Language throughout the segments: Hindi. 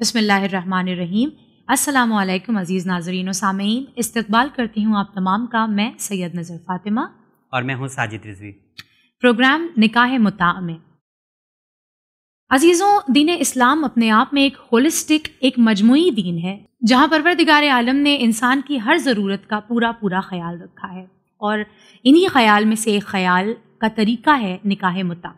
बसमीम असलम अज़ीज़ नाजरीन सामीन इस्तकबाल करती हूँ आप तमाम का मैं सैयद नज़र फ़ातिमा और मैं हूँ साजिद रिजवी प्रोग्राम निकाह मुता में अजीज़ों दीन इस्लाम अपने आप में एक होलिस्टिक एक मजमू दीन है जहाँ परवरदिगार आलम ने इंसान की हर ज़रूरत का पूरा पूरा ख्याल रखा है और इन्हीं ख्याल में से एक ख्याल का तरीका है निकाह मुता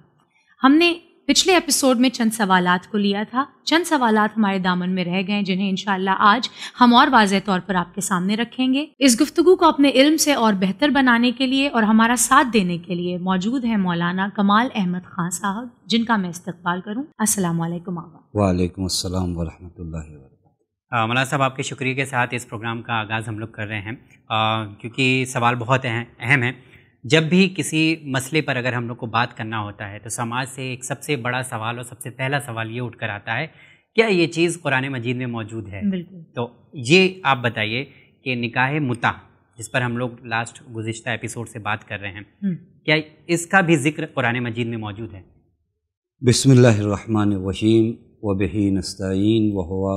हमने पिछले एपिसोड में चंद सवाल को लिया था चंद सवाल हमारे दामन में रह गए जिन्हें इनशाला आज हम और वाज तौर पर आपके सामने रखेंगे इस गुफ्तु को अपने इल्म से और बेहतर बनाने के लिए और हमारा साथ देने के लिए मौजूद है मौलाना कमाल अहमद खान साहब जिनका मैं इस्तकबाल करूँ असल वालेकुम मौलाना साहब आपके शुक्रिया के साथ इस प्रोग्राम का आगाज़ हम लोग कर रहे हैं क्योंकि सवाल बहुत अहम है जब भी किसी मसले पर अगर हम लोग को बात करना होता है तो समाज से एक सबसे बड़ा सवाल और सबसे पहला सवाल ये उठ कर आता है क्या ये चीज़ कुरान मजीद में मौजूद है तो ये आप बताइए कि निकाह मुता जिस पर हम लोग लास्ट गुज्त एपिसोड से बात कर रहे हैं हम्म। क्या इसका भी जिक्र कुरान मजीद में मौजूद है बसमिल्लर वहीम वबही वहवा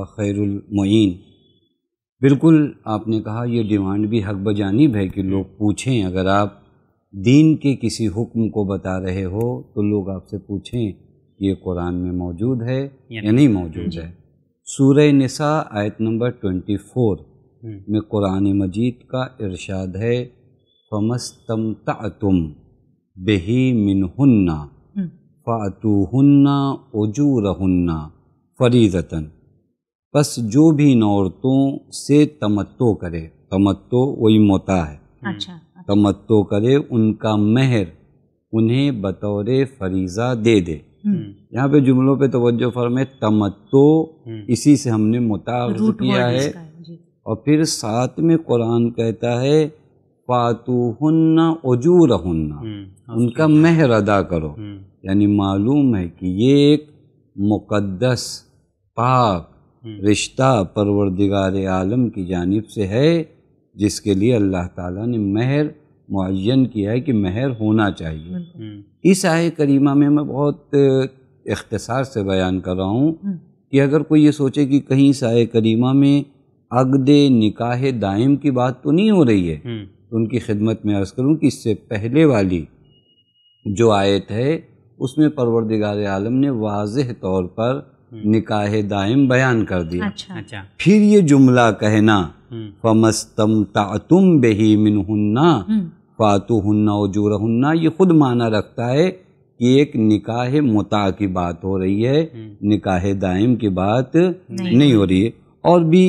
बिल्कुल आपने कहा यह डिमांड भी हक बजानिब है कि लोग पूछें अगर आप दीन के किसी हुक्म को बता रहे हो तो लोग आपसे पूछें कि ये कुरान में मौजूद है या नहीं मौजूद है सूर्य निसा आयत नंबर ट्वेंटी फोर हम्म। में कुरान मजीद का इरशाद है फमस्तम तुम बेही मिनहुन्ना हम्म। फ़ातूहन्ना हन्ना फरीदतन बस जो भी इन औरतों से तमत्तो करे तमत्तो वही मोता है अच्छा तमत्तो करे उनका महर उन्हें बतौर फरीज़ा दे दे हम्म। हम्म। यहाँ पे जुमलों पे तवज्जो फरमे तमत्तो हम्म। इसी से हमने मुताब किया है और फिर साथ में कुरान कहता है उजूर उजूरहन्ना उनका महर अदा करो यानी मालूम है कि ये एक मुकद्दस पाक रिश्ता परवरदिगार आलम की जानब से है जिसके लिए अल्लाह ताला ने महर मुन किया है कि महर होना चाहिए इस आय करीमा में मैं बहुत इख्तसार से बयान कर रहा हूँ हम्म। कि अगर कोई ये सोचे कि कहीं इस आय करीमा में अगद निकाह दायम की बात तो नहीं हो रही है हम्म। तो उनकी खिदमत में अर्ज़ करूँ कि इससे पहले वाली जो आयत है उसमें परवरदिगार आलम ने वाज तौर पर हम्म। निकाह दायम बयान कर दिया अच्छा अच्छा फिर ये जुमला कहना हम्म। फमस्तम तुम बेही मिन हन्ना हम्म। फातु हन्ना वजूर हन्ना ये खुद माना रखता है कि एक निकाह मुता की बात हो रही है हम्म। निकाह दायम की बात नहीं, नहीं हो रही है और भी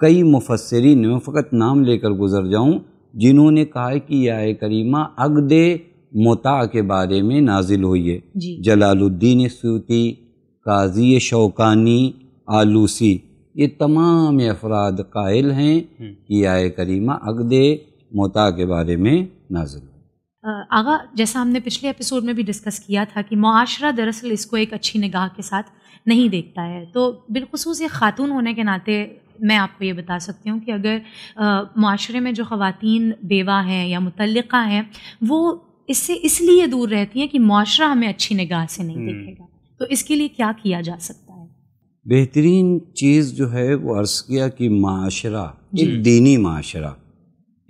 कई मुफसरीन में फ़कत नाम लेकर गुजर जाऊं जिन्होंने कहा है कि यह करीमा अगद मुता के बारे में नाजिल हुई है जलालुद्दीन सूती काजी शौकानी आलूसी ये तमाम अफराद कायल हैं हम्म। कि आए करीमा अगदे मोता के बारे में नाजिल आगा जैसा हमने पिछले एपिसोड में भी डिस्कस किया था कि माशरा दरअसल इसको एक अच्छी निगाह के साथ नहीं देखता है तो बिलखसूस ये खातून होने के नाते मैं आपको ये बता सकती हूँ कि अगर माशरे में जो ख़वान बेवा हैं या मुतल हैं वो इससे इसलिए दूर रहती हैं कि माशरा हमें अच्छी निगाह से नहीं हम्म। देखेगा तो इसके लिए क्या किया जा सकता है बेहतरीन चीज़ जो है वो अर्ज़ किया कि माशरा एक दीनी माशरा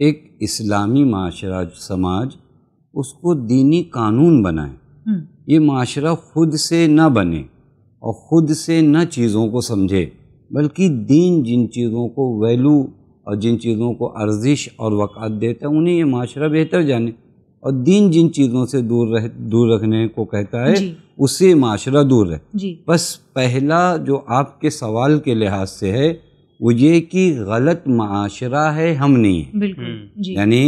एक इस्लामी माशरा समाज उसको दीनी कानून बनाए हम्म। ये माशरा ख़ुद से ना बने और ख़ुद से न चीज़ों को समझे बल्कि दीन जिन चीज़ों को वैल्यू और जिन चीज़ों को अर्जिश और वक़ात देता है उन्हें ये माशरा बेहतर जाने और दीन जिन चीज़ों से दूर रह दूर रखने को कहता है उससे माशरा दूर है जी बस पहला जो आपके सवाल के लिहाज से है वो ये कि गलत माशरा है हम नहीं है हम्म। यानी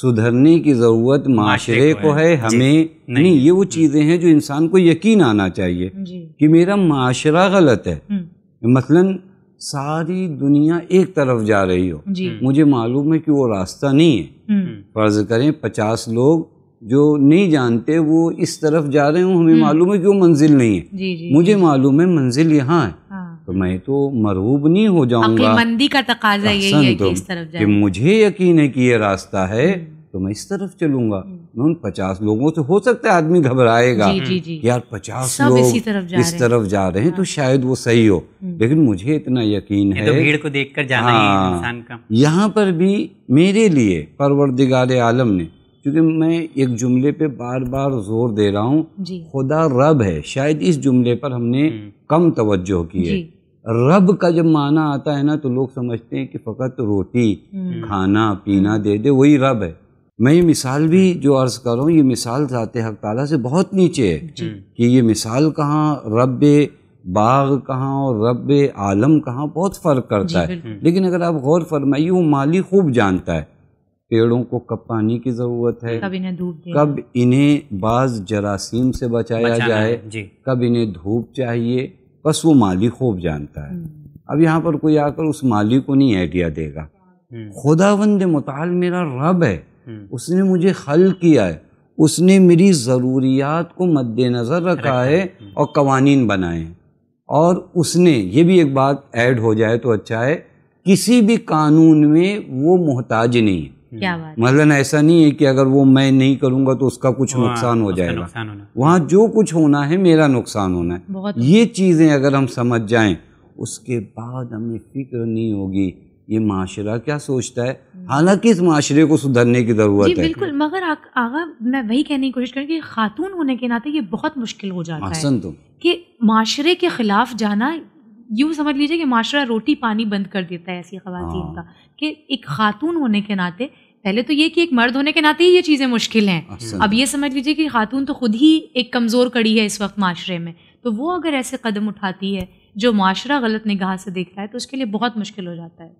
सुधरने की ज़रूरत माशरे को है, है हमें नहीं, नहीं ये वो हम्म। चीज़ें हैं जो इंसान को यकीन आना चाहिए कि मेरा माशरा गलत है मसलन हम्म। मतलब सारी दुनिया एक तरफ जा रही हो मुझे मालूम है कि वो रास्ता नहीं है फ़र्ज़ करें पचास लोग जो नहीं जानते वो इस तरफ जा रहे हूँ हमें हम्म। मालूम है कि वो मंजिल नहीं है जी, जी, मुझे मालूम है मंजिल यहाँ है हाँ। तो मैं तो मरहूब नहीं हो जाऊंगा मंदी का तकाजा यही है कि तो इस तरफ कि मुझे यकीन है कि ये रास्ता है हम्म। तो मैं इस तरफ चलूंगा हम्म। मैं उन पचास लोगों से हो सकता है आदमी घबराएगा यार पचास लोग इसी तरफ जा इस तरफ जा रहे हैं तो हाँ। शायद वो सही हो लेकिन मुझे इतना यकीन है तो भीड़ को देखकर जाना हाँ, है इंसान का यहाँ पर भी मेरे लिए परवरदिगार आलम ने क्योंकि मैं एक जुमले पे बार बार जोर दे रहा हूँ खुदा रब है शायद इस जुमले पर हमने हम्म। कम तवज्जो की है रब का जब माना आता है ना तो लोग समझते हैं कि फ़कत रोटी हम्म। खाना पीना दे दे वही रब है मैं ये मिसाल भी हम्म। जो अर्ज़ कर रहा हूँ ये मिसाल जाते हक ताला से बहुत नीचे है कि ये मिसाल कहाँ रब बाग कहाँ और रब आलम कहाँ बहुत फ़र्क करता है लेकिन अगर आप गौर फरमाइए वो माली खूब जानता है पेड़ों को कब पानी की ज़रूरत है कब इन्हें धूप कब इन्हें बाज जरासीम से बचाया जाए कब इन्हें धूप चाहिए बस वो माली खूब जानता है हम्म। अब यहाँ पर कोई आकर उस माली को नहीं आइडिया देगा हम्म। खुदावंद मताल मेरा रब है हम्म। उसने मुझे हल किया है उसने मेरी ज़रूरियात को मद्देनज़र रखा है और कवानीन बनाए हैं और उसने ये भी एक बात ऐड हो जाए तो अच्छा है किसी भी कानून में वो मोहताज नहीं है क्या मतलब ऐसा नहीं है कि अगर वो मैं नहीं करूँगा तो उसका कुछ हाँ, नुकसान हो जाएगा वहाँ जो कुछ होना है मेरा नुकसान होना है ये चीज़ें अगर हम समझ जाएं उसके बाद हमें फिक्र नहीं होगी ये माशरा क्या सोचता है हम्म। हालांकि इस माशरे को सुधरने की ज़रूरत है बिल्कुल मगर आगा मैं वही कहने की कोशिश करूँगी खातून होने के नाते ये बहुत मुश्किल हो जाता है तो। कि माशरे के ख़िलाफ़ जाना यूँ समझ लीजिए कि माशरा रोटी पानी बंद कर देता है ऐसी खातन हाँ। का कि एक खातून होने के नाते पहले तो ये कि एक मर्द होने के नाते ही ये चीज़ें मुश्किल हैं अब ये समझ लीजिए कि खातून तो खुद ही एक कमज़ोर कड़ी है इस वक्त माशरे में तो वो अगर ऐसे कदम उठाती है जो माशरा गलत निगाह से देख रहा है तो उसके लिए बहुत मुश्किल हो जाता है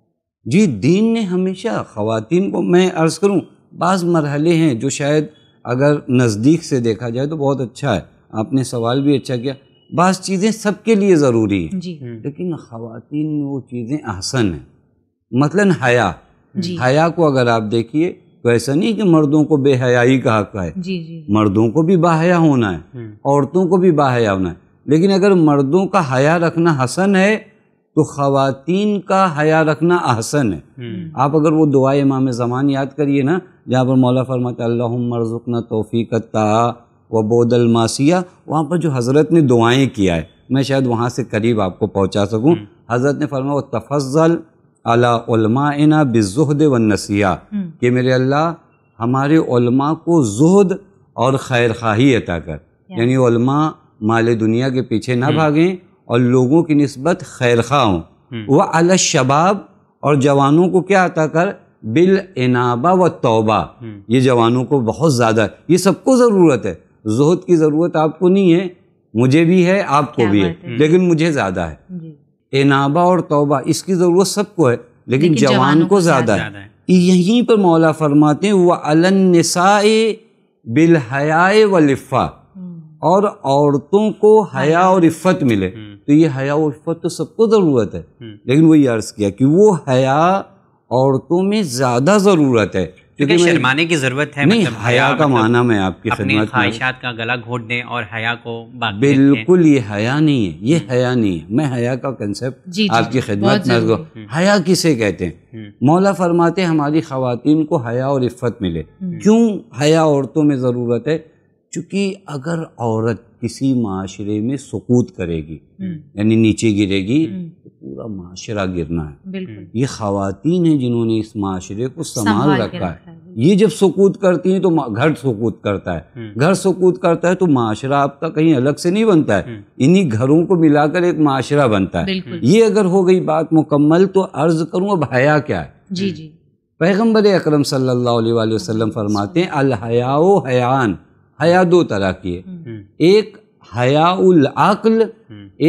जी दीन ने हमेशा खातन को मैं अर्ज़ करूँ बाज़ मरहले हैं जो शायद अगर नज़दीक से देखा जाए तो बहुत अच्छा है आपने सवाल भी अच्छा किया बस चीज़ें सबके लिए ज़रूरी हैं हम्म। लेकिन ख़वातीन में वो चीज़ें आसन हैं मतलब हया हया को अगर आप देखिए तो ऐसा नहीं कि मर्दों को बेहयाई का हक है जी जी। मर्दों को भी बाहया होना है हम्म। औरतों को भी बाहया होना है लेकिन अगर मर्दों का हया रखना हसन है तो ख़ातन का हया रखना आहसन है हम्म। आप अगर वो दुआ इमाम ज़मान याद करिए ना जहाँ पर मौला फरमाते मरजुक न तोफ़ी का व बोदल मासिया वहाँ पर जो हज़रत ने दुआएँ किया है मैं शायद वहाँ से करीब आपको पहुँचा सकूँ हम्म। हज़रत ने फरमा व तफजल अलामाना बिजहद व नसिया हम्म। कि मेरे अल्लाह हमारे को जहद और खैर खाही अता कर यानी माल दुनिया के पीछे ना हम्म। भागें और लोगों की नस्बत खैर खा हों वह अलशबाब शबाब और जवानों को क्या अता कर बिल इनाबा व तोबा ये जवानों को बहुत ज़्यादा ये सबको ज़रूरत है जहद की ज़रूरत आपको नहीं है मुझे भी है आपको भी है लेकिन मुझे ज़्यादा है एनाबा और तोबा इसकी ज़रूरत सबको है लेकिन जवान को ज़्यादा है यहीं पर मौला फरमाते हैं वह अलनसाए बिलहयाए वलिफ़ा हम्म। और औरतों को हया और इफ़त मिले हम्म। तो ये हया और इफ़त तो सबको ज़रूरत है हम्म। लेकिन वही अर्ज़ किया कि वो हया औरतों में ज़्यादा ज़रूरत है क्योंकि शर्माने की जरूरत है नहीं मतलब हया, का मतलब माना मैं आपकी अपनी ख्वाहिशात का गला घोट दें और हया को बिल्कुल ये हया नहीं है ये हया नहीं है मैं हया का कंसेप्ट आपकी खिदमत में हया किसे कहते हैं हम्म। मौला फरमाते हमारी खातन को हया और इफ़्फ़त मिले हम्म। क्यों हया औरतों में ज़रूरत है चूँकि अगर औरत किसी माशरे में सकूत करेगी हम्म। यानी नीचे गिरेगी पूरा माशरा गिरना है ये खातन है जिन्होंने इस माशरे को संभाल रखा है ये जब सुकूत करती हैं तो घर सुकूत करता है हम्म। घर सुकूत करता है तो माशरा आपका कहीं अलग से नहीं बनता है हम्म। इन्हीं घरों को मिलाकर एक माशरा बनता है ये अगर हो गई बात मुकम्मल तो अर्ज करूँ अब हया क्या है जी जी पैगम्बर अक्रम सल्लाम फरमाते हैं अलहयाओ हयान हया दो तरह की है हम्म। एक हयाउल अक्ल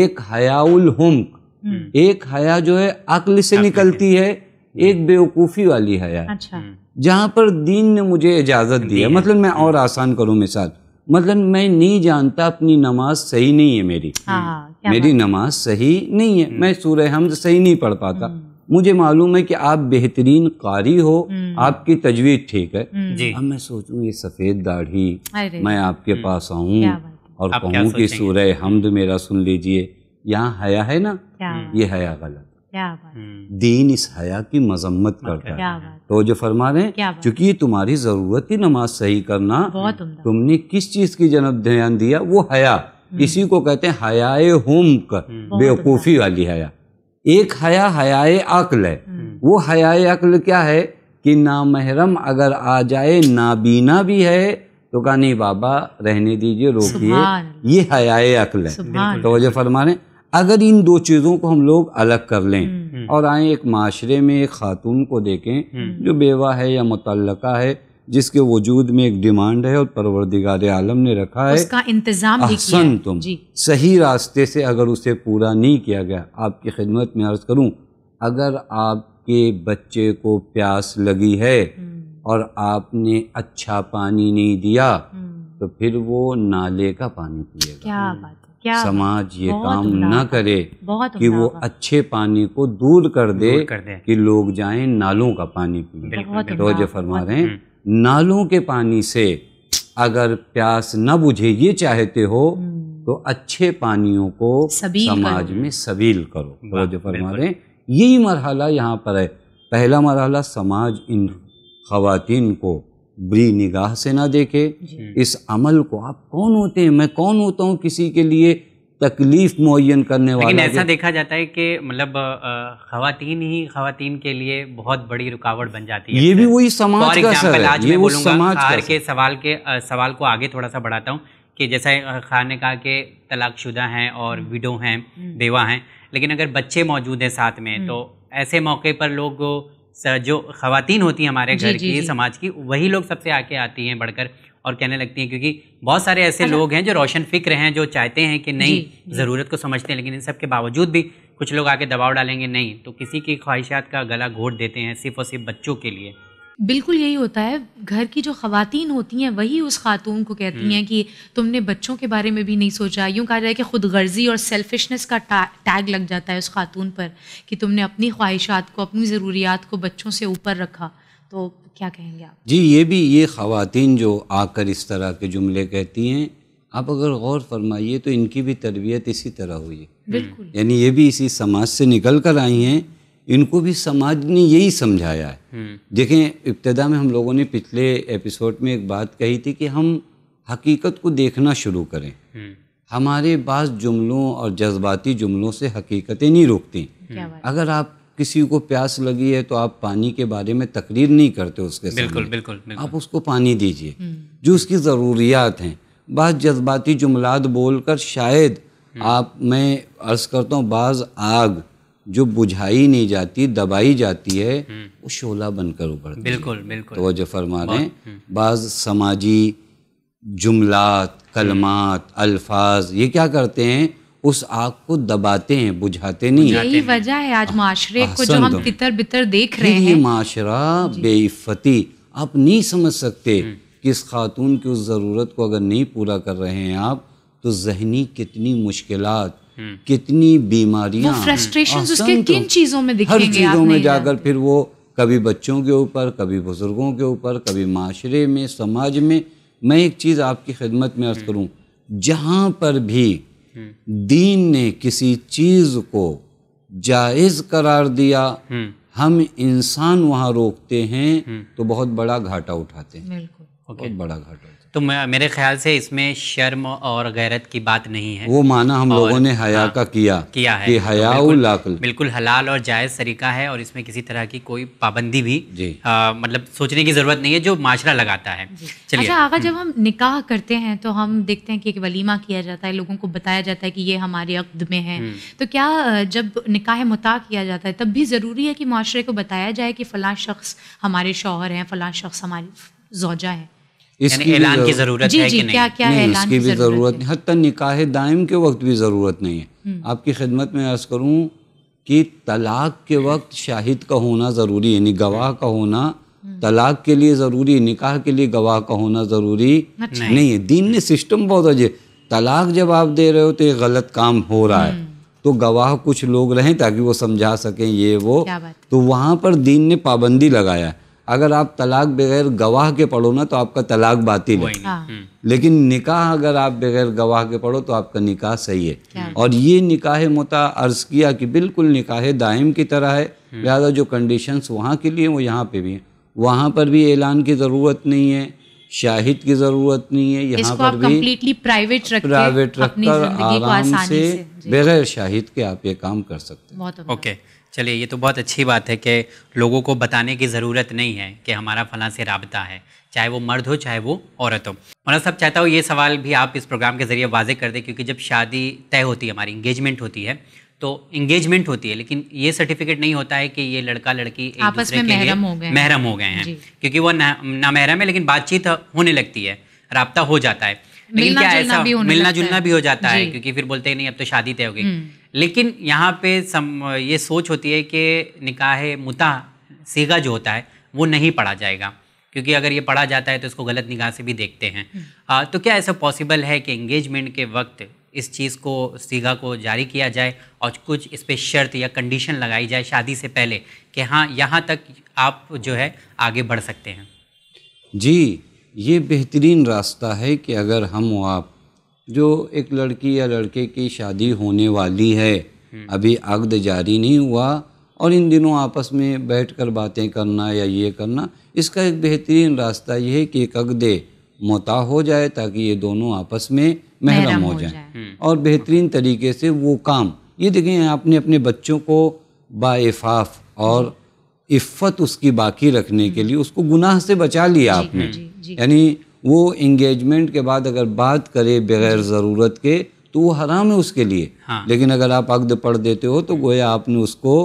एक हयाउल हमक हम्म। एक हया जो है अक्ल से निकलती है एक हम्म। बेवकूफ़ी वाली हया अच्छा। हम्म। जहाँ पर दीन ने मुझे इजाज़त दी है मतलब मैं और आसान करूँ मिसाल मतलब मैं नहीं जानता अपनी नमाज सही नहीं है मेरी हाँ, हाँ, मेरी नमाज सही नहीं है मैं सूर्य हमद सही नहीं पढ़ पाता मुझे मालूम है कि आप बेहतरीन कारी हो आपकी तजवीज़ ठीक है अब मैं सोचू ये सफ़ेद दाढ़ी मैं आपके पास आऊँ और कहूँ कि सूर्य हमद मेरा सुन लीजिए यहाँ हया है ना हम्म। ये हया गलत हम्म। दीन इस हया की मजम्मत करता है तो जो फरमा रहे चूंकि तुम्हारी ज़रूरत ही नमाज सही करना तुमने किस चीज़ की जन्म ध्यान दिया वो हया हम्म। इसी को कहते हैं हयाए कर बेवकूफ़ी वाली हया एक हया हयाए अकल है वो हयाए अकल क्या है कि महरम अगर आ जाए नाबीना भी है तो कहा नहीं बाबा रहने दीजिए रोकिए ये हयाए अकल है तो वजह फरमा रहे अगर इन दो चीज़ों को हम लोग अलग कर लें हम्म। हम्म। और आए एक माशरे में एक खातून को देखें हम्म। जो बेवा है या मुतलका है जिसके वजूद में एक डिमांड है और परवरदिगार आलम ने रखा है उसका इंतज़ाम भी किया तुम जी। सही रास्ते से अगर उसे पूरा नहीं किया गया आपकी खिदमत में अर्ज़ करूं अगर आपके बच्चे को प्यास लगी है और आपने अच्छा पानी नहीं दिया तो फिर वो नाले का पानी पिएगा क्या बात है समाज ये काम ना करे कि वो अच्छे पानी को दूर कर दे, दूर कर दे। कि लोग जाएं नालों का पानी पिए तो जो फरमा रहे हैं हम्म। नालों के पानी से अगर प्यास न बुझे ये चाहते हो हम्म। तो अच्छे पानियों को समाज में सबील करो जो फरमा रहे यही मरहला यहाँ पर है पहला मरहला समाज इन खातिन को बुरी निगाह से ना देखे इस अमल को आप कौन होते हैं मैं कौन होता हूँ किसी के लिए तकलीफ मुन करने वाले लेकिन ऐसा देखा जाता है कि मतलब खातन ही खातन के लिए बहुत बड़ी रुकावट बन जाती है ये भी वही समाज का सर है। ये वो समाज का के सवाल के सवाल को आगे थोड़ा सा बढ़ाता हूँ कि जैसा खान ने कहा कि तलाकशुदा हैं और हम्म। विडो हैं बेवा हम्म। हैं लेकिन अगर बच्चे मौजूद हैं साथ में हम्म। तो ऐसे मौके पर लोग जो खातन होती हैं हमारे घर की समाज की वही लोग सबसे आके आती हैं बढ़कर और कहने लगती हैं क्योंकि बहुत सारे ऐसे लोग हैं जो रोशन फिक्र हैं जो चाहते हैं कि नहीं ज़रूरत को समझते हैं लेकिन इन सब के बावजूद भी कुछ लोग आके दबाव डालेंगे नहीं तो किसी की ख्वाहिशात का गला घोट देते हैं सिर्फ और सिर्फ बच्चों के लिए बिल्कुल यही होता है घर की जो खातन होती हैं वही उस खातून को कहती हम्म। हैं कि तुमने बच्चों के बारे में भी नहीं सोचा यूँ कहा जाए कि खुद गर्जी और सेल्फिशनेस का टैग लग जाता है उस खातून पर कि तुमने अपनी ख्वाहिशात को अपनी ज़रूरियात को बच्चों से ऊपर रखा तो क्या कहेंगे आप जी ये भी ये खातन जो आकर इस तरह के जुमले कहती हैं आप अगर गौर फरमाइए तो इनकी भी तरबियत इसी तरह हुई है बिल्कुल यानी ये भी इसी समाज से निकल कर आई हैं इनको भी समाज ने यही समझाया है हम्म। देखें इब्तदा में हम लोगों ने पिछले एपिसोड में एक बात कही थी कि हम हकीकत को देखना शुरू करें हम्म। हमारे पास जुमलों और जज्बाती जुमलों से हकीकतें नहीं रोकती अगर आप किसी को प्यास लगी है तो आप पानी के बारे में तकरीर नहीं करते उसके बिल्कुल, बिल्कुल बिल्कुल आप उसको पानी दीजिए हम्म। जो उसकी ज़रूरियात हैं बाज़ जज्बाती जुमलात बोलकर शायद आप मैं अर्ज़ करता हूँ बाज़ आग जो बुझाई नहीं जाती दबाई जाती है हम्म। वो शोला बनकर उभर बिल्कुल बिल्कुल तो जो फरमा रहे हम्म। बाज़ समाजी जुमलात हम्म। कलमात अल्फाज ये क्या करते हैं उस आग को दबाते हैं बुझाते नहीं यही वजह है आज माशरे को जो हम तितर बितर देख रहे हैं माशरा बेफती आप नहीं समझ सकते कि इस खातून की उस ज़रूरत को अगर नहीं पूरा कर रहे हैं आप तो जहनी कितनी मुश्किलात हम्म। कितनी बीमारियां फ्रस्ट्रेशन उसके तो। किन चीज़ों में दिखेंगे हर चीज़ों में जाकर फिर वो कभी बच्चों के ऊपर कभी बुज़ुर्गों के ऊपर कभी माशरे में समाज में मैं एक चीज़ आपकी खिदमत में अर्ज़ हम्म। करूं जहां पर भी हम्म। दीन ने किसी चीज़ को जायज़ करार दिया हम इंसान वहां रोकते हैं तो बहुत बड़ा घाटा उठाते हैं बहुत बड़ा घाटा तो मेरे ख्याल से इसमें शर्म और गैरत की बात नहीं है वो माना हम लोगों ने हया हाँ, का किया किया है कि हया तो बिल्कुल, बिल्कुल हलाल और जायज़ तरीका है और इसमें किसी तरह की कोई पाबंदी भी आ, मतलब सोचने की ज़रूरत नहीं है जो माशरा लगाता है चलिए अच्छा आगा जब हम्म। हम निकाह करते हैं तो हम देखते हैं कि एक वलीमा किया जाता है लोगों को बताया जाता है कि ये हमारे अकद में है हम्म। तो क्या जब निकाह मुता किया जाता है तब भी ज़रूरी है कि माशरे को बताया जाए कि फ़लाँ शख्स हमारे शौहर हैं फ़लाँ शख्स हमारी जोजा है इसकी ऐलान की जरूरत जी, है जी, कि क्या, क्या नहीं, नहीं इसकी भी जरूरत नहीं हती निकाह दायम के वक्त भी ज़रूरत नहीं है हम्म। आपकी खिदमत में अर्ज़ करूँ कि तलाक के वक्त शाहिद का होना ज़रूरी यानी गवाह का होना हम्म। तलाक के लिए ज़रूरी निकाह के लिए गवाह का होना ज़रूरी अच्छा। नहीं है दीन ने सिस्टम बहुत अजय तलाक जब आप दे रहे हो तो ये गलत काम हो रहा है हम्म। तो गवाह कुछ लोग रहें ताकि वो समझा सकें ये वो तो वहाँ पर दीन ने पाबंदी लगाया है अगर आप तलाक बगैर गवाह के पढ़ो ना तो आपका तलाक बातिल है हाँ। हम्म। लेकिन निकाह अगर आप बगैर गवाह के पढ़ो तो आपका निकाह सही है और ये निकाह मुता अर्ज़ किया कि बिल्कुल निकाह दायम की तरह है हम्म। लिहाजा जो कंडीशंस वहाँ के लिए वो यहाँ पे भी हैं वहाँ पर भी ऐलान की ज़रूरत नहीं है शाहिद की ज़रूरत नहीं है यहाँ पर भी प्राइवेट रख प्राइवेट रखकर आराम से, से बगैर शाहिद के आप ये काम कर सकते हैं ओके चलिए ये तो बहुत अच्छी बात है कि लोगों को बताने की ज़रूरत नहीं है कि हमारा फलां से रबता है चाहे वो मर्द हो चाहे वो औरत हो मैं साहब चाहता हूँ ये सवाल भी आप इस प्रोग्राम के ज़रिए वाजे कर दें क्योंकि जब शादी तय होती है हमारी इंगेजमेंट होती है तो इंगेजमेंट होती है लेकिन ये सर्टिफिकेट नहीं होता है कि ये लड़का लड़की एक आपस में महरम हो गए महरम हो गए हैं क्योंकि वो ना, ना महरम है लेकिन बातचीत होने लगती है रहा हो जाता है लेकिन क्या ऐसा मिलना जुलना भी हो जाता है क्योंकि फिर बोलते हैं नहीं अब तो शादी तय हो गई हम्म। लेकिन यहाँ पे सम, ये सोच होती है कि निकाह मुता सीगा जो होता है वो नहीं पढ़ा जाएगा क्योंकि अगर ये पढ़ा जाता है तो इसको गलत निगाह से भी देखते हैं हम्म। आ, तो क्या ऐसा पॉसिबल है कि एंगेजमेंट के वक्त इस चीज़ को सीगा को जारी किया जाए और कुछ इस पर शर्त या कंडीशन लगाई जाए शादी से पहले कि हाँ यहाँ तक आप जो है आगे बढ़ सकते हैं जी ये बेहतरीन रास्ता है कि अगर हम आप जो एक लड़की या लड़के की शादी होने वाली है हम्म। अभी अगद जारी नहीं हुआ और इन दिनों आपस में बैठ कर बातें करना या ये करना इसका एक बेहतरीन रास्ता ये है कि एक अगदे मोता हो जाए ताकि ये दोनों आपस में महरम हो जाए हम्म। और बेहतरीन तरीके से वो काम ये देखें आपने अपने बच्चों को बाफाफ और इफ़त उसकी बाकी रखने के लिए उसको गुनाह से बचा लिया आपने यानी वो इंगेजमेंट के बाद अगर बात करे बगैर ज़रूरत के तो वो हराम है उसके लिए हाँ। लेकिन अगर आप अग्द पढ़ देते हो तो गोया आपने उसको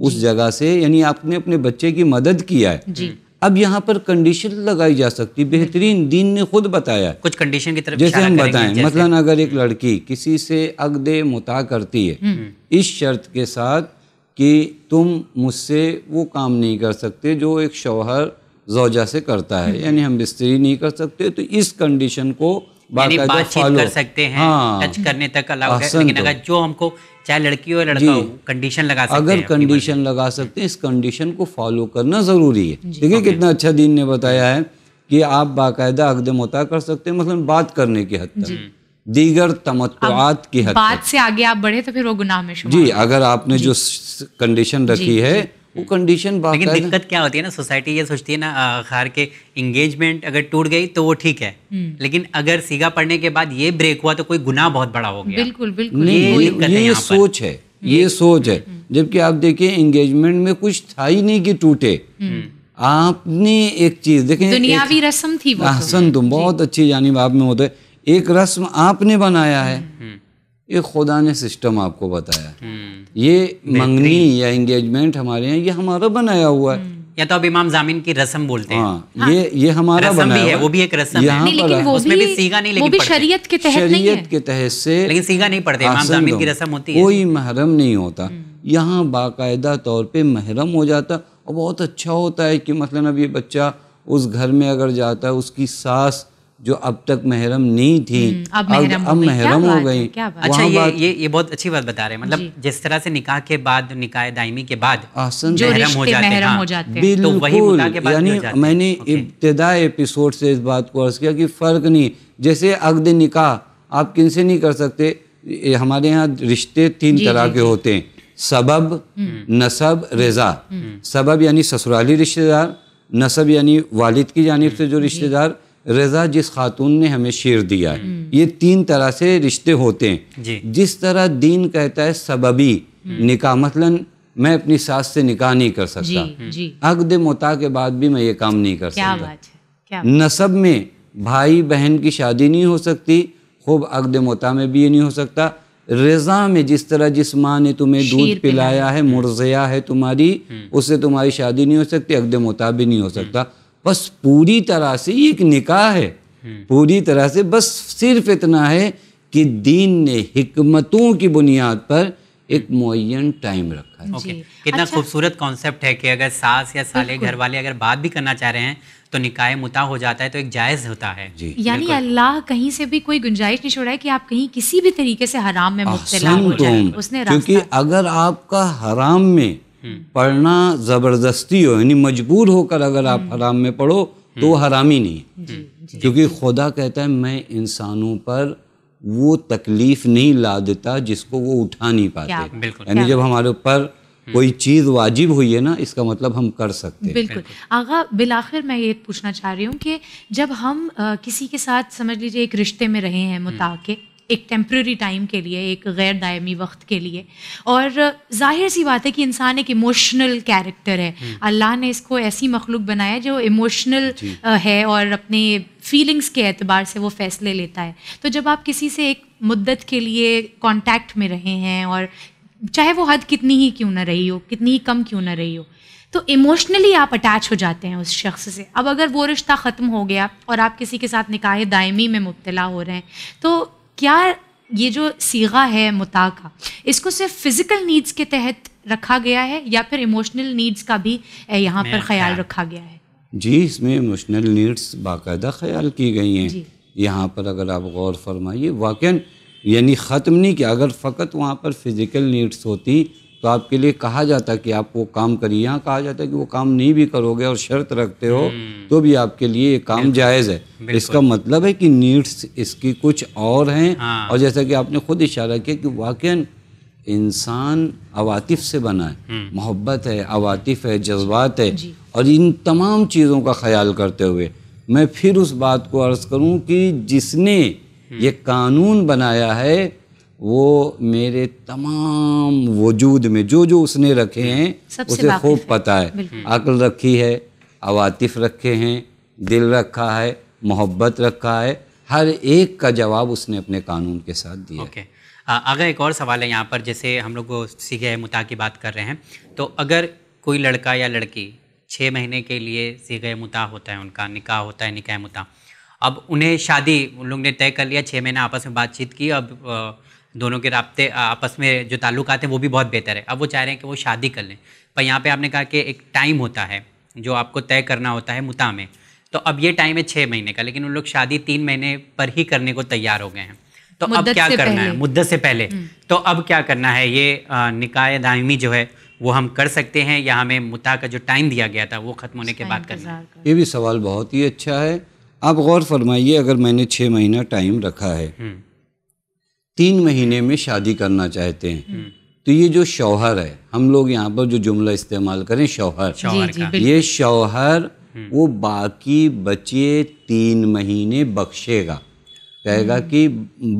उस जगह से यानी आपने अपने बच्चे की मदद किया है अब यहाँ पर कंडीशन लगाई जा सकती बेहतरीन दीन ने खुद बताया कुछ कंडीशन की तरफ जैसे हम बताएं मसलन अगर एक लड़की किसी से अगद मुता करती है हम्म। इस शर्त के साथ कि तुम मुझसे वो काम नहीं कर सकते जो एक शौहर जोजा से करता है यानी हम बिस्तरी नहीं कर सकते तो इस कंडीशन को बातचीत कर सकते हैं हाँ, टच करने तक अलाउ है लेकिन तो। अगर जो हमको चाहे लड़की हो लड़का हो कंडीशन लगा सकते अगर कंडीशन लगा सकते हैं इस कंडीशन को फॉलो करना ज़रूरी है देखिए कितना अच्छा दीन ने बताया है कि आप बाकायदा अकदम होता कर सकते हैं मतलब बात करने की हद तक दीगर तमत्वात की हद बात से आगे आप बढ़े तो फिर वो गुनाह में शुमार जी अगर आपने जो कंडीशन रखी है वो कंडीशन लेकिन दिक्कत क्या होती है ना सोसाइटी ये सोचती है ना खार के इंगेजमेंट अगर टूट गई तो वो ठीक है हम्म। लेकिन अगर सीगा पढ़ने के बाद ये ब्रेक हुआ तो कोई गुनाह बहुत बड़ा हो गया बिल्कुल बिल्कुल ये, ये, हम्म। ये सोच है ये सोच है जबकि आप देखिए इंगेजमेंट में कुछ था ही नहीं कि टूटे हम्म। आपने एक चीज देखें दुनियावी रस्म थी तो। आसन तुम तो बहुत अच्छी जानी आप में होते हैं एक रस्म आपने बनाया है हम्म। ये खुदा ने सिस्टम आपको बताया हम्म। ये मंगनी या एंगेजमेंट हमारे यहाँ ये हमारा बनाया हुआ है हम्म। या तो अब इमाम जामिन की रस्म बोलते हैं हाँ, हाँ, ये ये हमारा रस्म भी है वो भी एक रस्म है नहीं, लेकिन वो उसमें भी सीगा नहीं लेकिन वो भी शरीयत के तहत नहीं शरीयत के तहत से लेकिन सीगा नहीं पड़ते इमाम जामिन की रस्म होती है कोई महरम नहीं होता यहाँ बाकायदा तौर पे महरम हो जाता और बहुत अच्छा होता है कि मतलब अब ये बच्चा उस घर में अगर जाता है उसकी सास जो अब तक महरम नहीं थी हम्म, अब महरम अब महरम हो गई अच्छा ये ये ये बहुत अच्छी बात बता रहे हैं मतलब जिस तरह से निकाह के बाद निकाह दायमी के बाद जो महरम हो जाते महरम हाँ। हो जाते हैं तो वही के बाद यानी मैंने इब्तदा एपिसोड से इस बात को अर्ज किया कि फ़र्क नहीं जैसे अगद निकाह आप किन से नहीं कर सकते हमारे यहाँ रिश्ते तीन तरह के होते हैं सबब हम्म। नसब रजा हम्म। सबब यानी ससुराली रिश्तेदार नसब यानी वालिद की जानब से जो रिश्तेदार रज़ा जिस खातून ने हमें शेर दिया है हम्म। ये तीन तरह से रिश्ते होते हैं जिस तरह दीन कहता है सबबी हम्म। निका मतलब मैं अपनी सास से निकाह नहीं कर सकता हम्म। अकद मोता के बाद भी मैं ये काम नहीं कर सकता नसब में भाई बहन की शादी नहीं हो सकती खूब अकद मोता में भी ये नहीं हो सकता रजा में जिस तरह जिस माँ ने तुम्हें दूध पिलाया है मुर्जिया है तुम्हारी उससे तुम्हारी शादी नहीं हो सकती अकद मोता भी नहीं हो सकता बस पूरी तरह से ये एक निकाह है हम्म। पूरी तरह से बस सिर्फ इतना है कि दीन ने हिकमतों की बुनियाद पर एक मुन टाइम रखा है okay. कितना अच्छा, खूबसूरत कॉन्सेप्ट है कि अगर सास या साले घर वाले अगर बात भी करना चाह रहे हैं तो निकाय मुता हो जाता है तो एक जायज़ होता है यानी अल्लाह कहीं से भी कोई गुंजाइश नहीं छोड़ा है कि आप कहीं किसी भी तरीके से हराम में मुबतला हो जाए उसने क्योंकि अगर आपका हराम में हम्म। पढ़ना ज़बरदस्ती हो यानी मजबूर होकर अगर आप हम्म। हराम में पढ़ो तो वो हम्म। हरामी नहीं क्योंकि खुदा कहता है मैं इंसानों पर वो तकलीफ़ नहीं ला देता जिसको वो उठा नहीं पाते यानी जब हमारे ऊपर कोई चीज़ वाजिब हुई है ना इसका मतलब हम कर सकते हैं बिल्कुल आगा बिलाखिर मैं ये पूछना चाह रही हूँ कि जब हम आ, किसी के साथ समझ लीजिए एक रिश्ते में रहे हैं मुताके एक टेम्प्रेरी टाइम के लिए एक गैर दायमी वक्त के लिए और जाहिर सी बात है कि इंसान एक इमोशनल कैरेक्टर है हम्म। अल्लाह ने इसको ऐसी मखलूक बनाया जो इमोशनल है और अपने फीलिंग्स के एतबार से वो फ़ैसले लेता है तो जब आप किसी से एक मुद्दत के लिए कॉन्टैक्ट में रहे हैं और चाहे वो हद कितनी ही क्यों ना रही हो कितनी ही कम क्यों ना रही हो तो इमोशनली आप अटैच हो जाते हैं उस शख्स से अब अगर वो रिश्ता ख़त्म हो गया और आप किसी के साथ निकाह दायमी में मुबतला हो रहे हैं तो क्या ये जो सीगा है मुता का इसको सिर्फ फिजिकल नीड्स के तहत रखा गया है या फिर इमोशनल नीड्स का भी यहाँ पर ख्याल रखा गया है जी इसमें इमोशनल नीड्स बाकायदा ख्याल की गई हैं यहाँ पर अगर आप गौर फरमाइए वाक़ यानी ख़त्म नहीं किया अगर फ़कत वहाँ पर फ़िज़िकल नीड्स होती तो आपके लिए कहा जाता कि आप वो काम करिए यहाँ कहा जाता है कि वो काम नहीं भी करोगे और शर्त रखते हो हम्म। तो भी आपके लिए ये काम जायज़ है इसका मतलब है कि नीड्स इसकी कुछ और हैं हाँ। और जैसा कि आपने खुद इशारा किया कि वाक़ इंसान अवातिफ से बना है हम्म। मोहब्बत है अवातिफ है जज्बात है और इन तमाम चीज़ों का ख्याल करते हुए मैं फिर उस बात को अर्ज़ करूँ कि जिसने हम्म। ये कानून बनाया है वो मेरे तमाम वजूद में जो जो उसने रखे हैं उसे खूब पता है अक्ल रखी है अवातिफ़ रखे हैं दिल रखा है मोहब्बत रखा है हर एक का जवाब उसने अपने कानून के साथ दिया ओके okay. अगर एक और सवाल है यहाँ पर जैसे हम लोग सीखे मुता की बात कर रहे हैं तो अगर कोई लड़का या लड़की छः महीने के लिए सीखे मुता होता है उनका निकाह होता है निकाह मुता अब उन्हें शादी उन लोग ने तय कर लिया छः महीने आपस में बातचीत की अब दोनों के रबते आपस में जो ताल्लुक हैं वो भी बहुत बेहतर है अब वो चाह रहे हैं कि वो शादी कर लें पर यहाँ पे आपने कहा कि एक टाइम होता है जो आपको तय करना होता है मुता में तो अब ये टाइम है छः महीने का लेकिन उन लोग शादी तीन महीने पर ही करने को तैयार हो गए हैं तो अब क्या करना है मुद्दत से पहले हम्म। तो अब क्या करना है ये निकाय दायमी जो है वो हम कर सकते हैं या हमें मुता का जो टाइम दिया गया था वो ख़त्म होने के बाद करना ये भी सवाल बहुत ही अच्छा है आप गौर फरमाइए अगर मैंने छः महीना टाइम रखा है हम्म। तीन महीने में शादी करना चाहते हैं हम्म। तो ये जो शौहर है हम लोग यहाँ पर जो जुमला इस्तेमाल करें शौहर ये शौहर हम्म। वो बाकी बचे तीन महीने बख्शेगा कहेगा हम्म। कि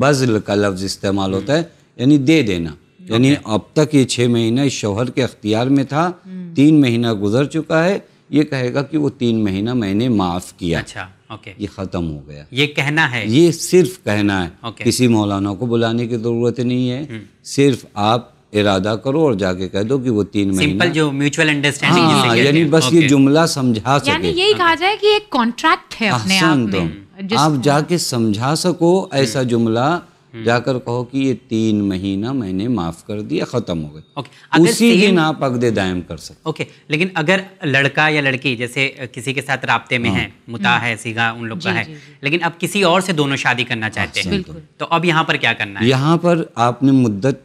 बजल का लफ्ज़ इस्तेमाल होता है यानी दे देना यानी अब तक ये छः महीना इस शौहर के अख्तियार में था तीन महीना गुजर चुका है ये कहेगा कि वो तीन महीना मैंने माफ़ किया अच्छा ये ख़त्म हो गया ये कहना है ये सिर्फ कहना है किसी मौलाना को बुलाने की ज़रूरत नहीं है हम्म। सिर्फ आप इरादा करो और जाके कह दो कि वो तीन सिंपल जो म्यूचुअल अंडरस्टैंडिंग हाँ, यानी बस ये जुमला समझा सके यानी यही कहा जाए कि एक कॉन्ट्रैक्ट है अपने आप तो। में हम्म। आप जाके समझा सको ऐसा हम्म। जुमला हम्म। जाकर कहो कि ये तीन महीना मैंने माफ कर दिया खत्म हो गई okay. उसी दिन आप अगदे दायम कर सकते ओके लेकिन अगर लड़का या लड़की जैसे किसी के साथ रबते में हाँ। है मुता हम्म। है सीधा उन लोग का है लेकिन अब किसी और से दोनों शादी करना हाँ, चाहते हैं तो अब यहाँ पर क्या करना है यहाँ पर आपने मुद्दत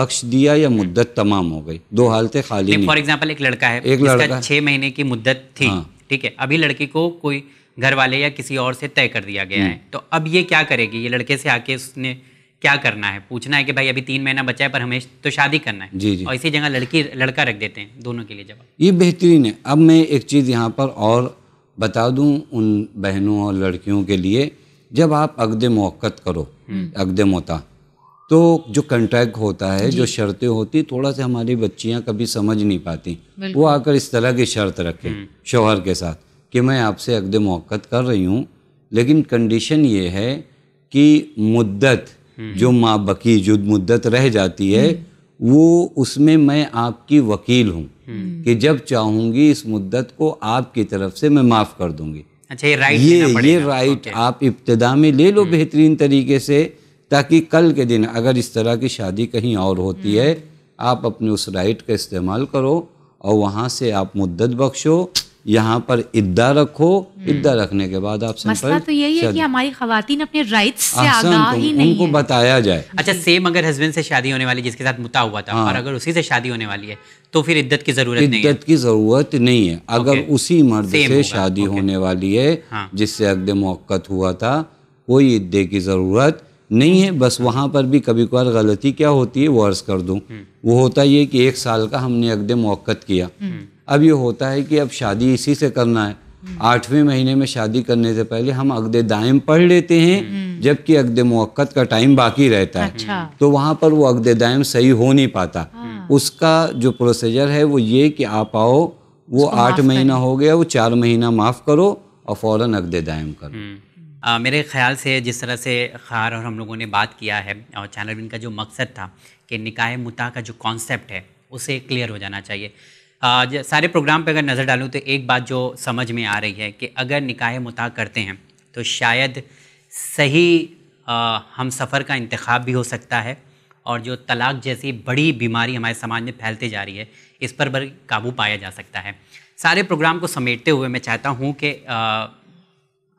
बख्श दिया या हम्म। मुद्दत तमाम हो गई दो हालतें खाली फॉर एग्जाम्पल एक लड़का है एक लड़का छह महीने की मुद्दत थी हाँ। ठीक है अभी लड़की को कोई घर वाले या किसी और से तय कर दिया गया है तो अब ये क्या करेगी ये लड़के से आके उसने क्या करना है पूछना है कि भाई अभी तीन महीना बचा है पर हमें तो शादी करना है जी जी और इसी जगह लड़की लड़का रख देते हैं दोनों के लिए जवाब ये बेहतरीन है अब मैं एक चीज़ यहाँ पर और बता दूँ उन बहनों और लड़कियों के लिए जब आप अगद मौक़त करो हम्म। अगद मोता तो जो कंट्रैक्ट होता है जो शर्तें होती थोड़ा सा हमारी बच्चियाँ कभी समझ नहीं पाती वो आकर इस तरह की शर्त रखें हम्म। शोहर के साथ कि मैं आपसे अकद मौक़त कर रही हूँ लेकिन कंडीशन ये है कि मुद्दत हम्म। जो माँ बकी जो मुद्दत रह जाती है हम्म। वो उसमें मैं आपकी वकील हूँ हम्म। कि जब चाहूँगी इस मुद्दत को आपकी तरफ से मैं माफ़ कर दूँगी अच्छा ये राइट ये ये राइट आप इब्तदा में ले लो बेहतरीन तरीके से ताकि कल के दिन अगर इस तरह की शादी कहीं और होती है आप अपने उस राइट का इस्तेमाल करो और वहाँ से आप मुद्दत बख्शो यहाँ पर इद्दा रखो हम्म। इद्दा रखने के बाद आप मसला तो यही है कि हमारी खातन अपने राइट्स से आगाह ही नहीं उनको बताया जाए अच्छा सेम अगर हस्बैंड से शादी होने वाली जिसके साथ मुता हुआ था हाँ। और अगर उसी से शादी होने वाली है तो फिर इद्दत की जरूरत नहीं है। इद्दत की जरूरत नहीं है अगर उसी मर्द से शादी होने वाली है हाँ। जिससे अगद मौक़त हुआ था कोई इद्दे की ज़रूरत नहीं है बस वहाँ पर भी कभी कभार गलती क्या होती है वो अर्ज़ कर दूँ हम्म। वो होता ये कि एक साल का हमने अगद मौक़त किया हम्म। अब ये होता है कि अब शादी इसी से करना है आठवें महीने में शादी करने से पहले हम अगदे दायम पढ़ लेते हैं जबकि अगदे मुक्त का टाइम बाकी रहता है अच्छा। तो वहाँ पर वो अगदे दायम सही हो नहीं पाता हाँ। उसका जो प्रोसीजर है वो ये कि आप आओ वो आठ महीना हो गया वो चार महीना माफ़ करो और फ़ौर अगदे दायम करो हम्म। आ, मेरे ख्याल से जिस तरह से खार और हम लोगों ने बात किया है और चैनल का जो मकसद था कि निकाय मुता का जो कॉन्सेप्ट है उसे क्लियर हो जाना चाहिए सारे प्रोग्राम पे अगर नज़र डालूँ तो एक बात जो समझ में आ रही है कि अगर निकाय मुता करते हैं तो शायद सही आ, हम सफ़र का इंतखब भी हो सकता है और जो तलाक जैसी बड़ी बीमारी हमारे समाज में फैलते जा रही है इस पर भी काबू पाया जा सकता है सारे प्रोग्राम को समेटते हुए मैं चाहता हूँ कि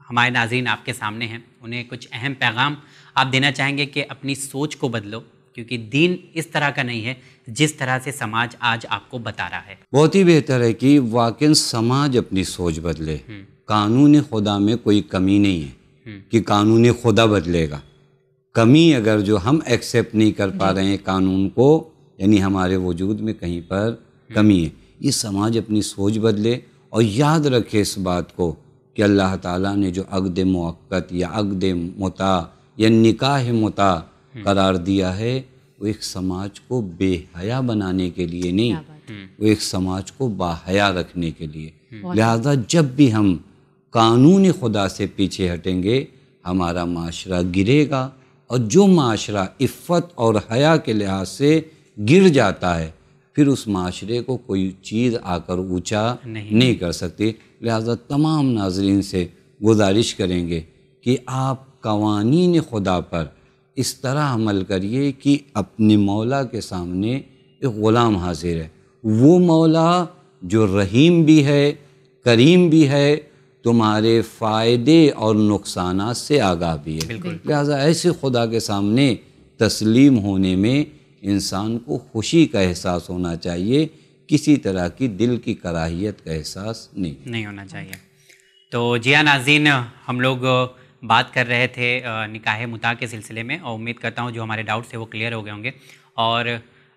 हमारे नाजरन आपके सामने हैं उन्हें कुछ अहम पैगाम आप देना चाहेंगे कि अपनी सोच को बदलो क्योंकि दीन इस तरह का नहीं है जिस तरह से समाज आज आपको बता रहा है बहुत ही बेहतर है कि वाकई समाज अपनी सोच बदले हम्म। कानून खुदा में कोई कमी नहीं है हम्म। कि कानून खुदा बदलेगा कमी अगर जो हम एक्सेप्ट नहीं कर पा रहे हैं कानून को यानी हमारे वजूद में कहीं पर हम्म। कमी है ये समाज अपनी सोच बदले और याद रखे इस बात को कि अल्लाह ताला ने जो अगद मौक़त या अगद मुता या निकाह मुता हम्म। करार दिया है वो एक समाज को बेहया बनाने के लिए नहीं हम्म। वो एक समाज को बाहया रखने के लिए हम्म। लिहाजा जब भी हम कानून खुदा से पीछे हटेंगे हमारा माशरा गिरेगा और जो माशरा इफत और हया के लिहाज से गिर जाता है फिर उस माशरे को कोई चीज़ आकर ऊंचा नहीं।, नहीं कर सकती लिहाजा तमाम नाजरन से गुजारिश करेंगे कि आप कवानीन खुदा पर इस तरह अमल करिए कि अपने मौला के सामने एक ग़ुलाम हाजिर है वो मौला जो रहीम भी है करीम भी है तुम्हारे फ़ायदे और नुकसान से आगाह भी है लिहाजा ऐसे खुदा के सामने तस्लीम होने में इंसान को खुशी का एहसास होना चाहिए किसी तरह की दिल की कराहियत का एहसास नहीं नहीं होना चाहिए तो जिया नाजीन हम लोग बात कर रहे थे निकाह मुता के सिलसिले में और उम्मीद करता हूँ जो हमारे डाउट्स है वो क्लियर हो गए होंगे और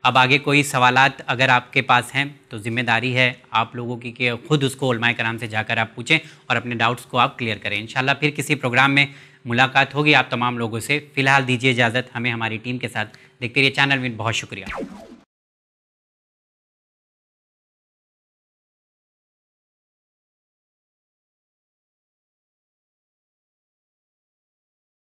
अब आगे कोई सवाल अगर आपके पास हैं तो ज़िम्मेदारी है आप लोगों की कि खुद उसको उलमाए कराम से जाकर आप पूछें और अपने डाउट्स को आप क्लियर करें इन फिर किसी प्रोग्राम में मुलाकात होगी आप तमाम लोगों से फ़िलहाल दीजिए इजाज़त हमें हमारी टीम के साथ देखते रहिए चैनल में बहुत शुक्रिया